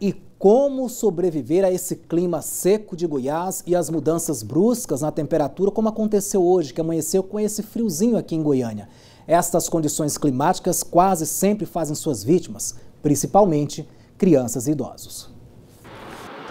E como sobreviver a esse clima seco de Goiás e as mudanças bruscas na temperatura, como aconteceu hoje, que amanheceu com esse friozinho aqui em Goiânia? Estas condições climáticas quase sempre fazem suas vítimas, principalmente crianças e idosos.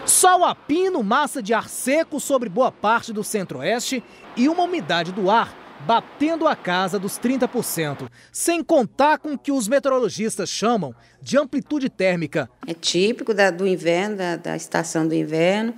Sol a pino, massa de ar seco sobre boa parte do centro-oeste e uma umidade do ar batendo a casa dos 30%, sem contar com o que os meteorologistas chamam de amplitude térmica. É típico da, do inverno, da, da, estação do inverno.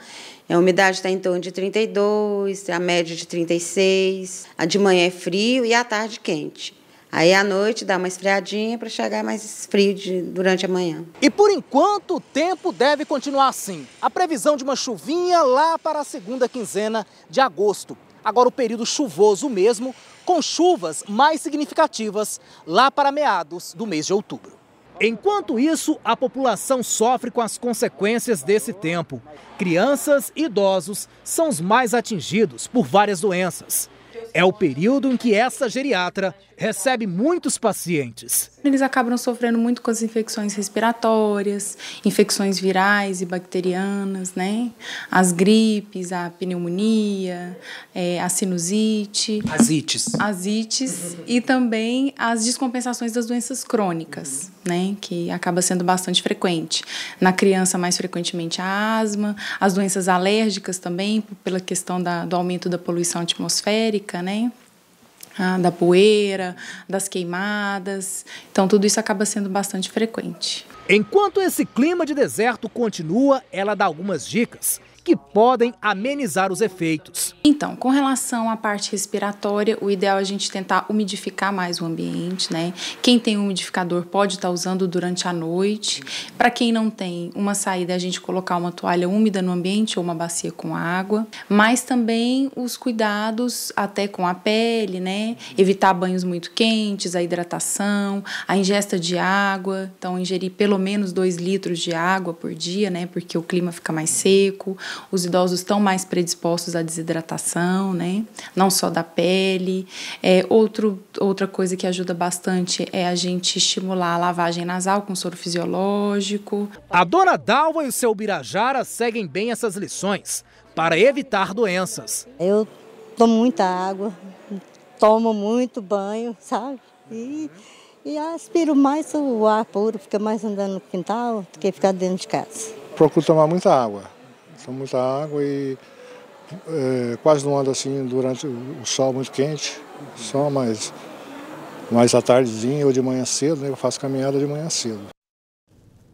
A umidade está em torno de 32, a média de 36. A de manhã é frio e à tarde quente. Aí à noite dá uma esfriadinha para chegar mais frio de, durante a manhã. E por enquanto o tempo deve continuar assim. A previsão de uma chuvinha lá para a segunda quinzena de agosto agora o período chuvoso mesmo, com chuvas mais significativas lá para meados do mês de outubro. Enquanto isso, a população sofre com as consequências desse tempo. Crianças e idosos são os mais atingidos por várias doenças. É o período em que essa geriatra recebe muitos pacientes. Eles acabam sofrendo muito com as infecções respiratórias, infecções virais e bacterianas, né? As gripes, a pneumonia, é, a sinusite. As ites. As ites uhum. e também as descompensações das doenças crônicas. Uhum né, que acaba sendo bastante frequente. Na criança, mais frequentemente a asma, as doenças alérgicas também, pela questão da, do aumento da poluição atmosférica, né, ah, da poeira, das queimadas. Então, tudo isso acaba sendo bastante frequente. Enquanto esse clima de deserto continua, ela dá algumas dicas que podem amenizar os efeitos. Então, com relação à parte respiratória, o ideal é a gente tentar umidificar mais o ambiente, né? Quem tem um umidificador pode estar tá usando durante a noite. Para quem não tem, uma saída é a gente colocar uma toalha úmida no ambiente ou uma bacia com água, mas também os cuidados até com a pele, né? Evitar banhos muito quentes, a hidratação, a ingesta de água, então ingerir pelo menos 2 litros de água por dia, né? Porque o clima fica mais seco, os idosos estão mais predispostos à desidratação, né? Não só da pele. É, outro, outra coisa que ajuda bastante é a gente estimular a lavagem nasal com soro fisiológico. A dona Dalva e o seu Birajara seguem bem essas lições para evitar doenças. Eu tomo muita água, tomo muito banho, sabe? E, e aspiro mais o ar puro, fica mais andando no quintal do que ficar dentro de casa. Procuro tomar muita água então, muita água e é, quase não anda assim durante o sol muito quente, só mais, mais à tardezinha ou de manhã cedo, né? eu faço caminhada de manhã cedo.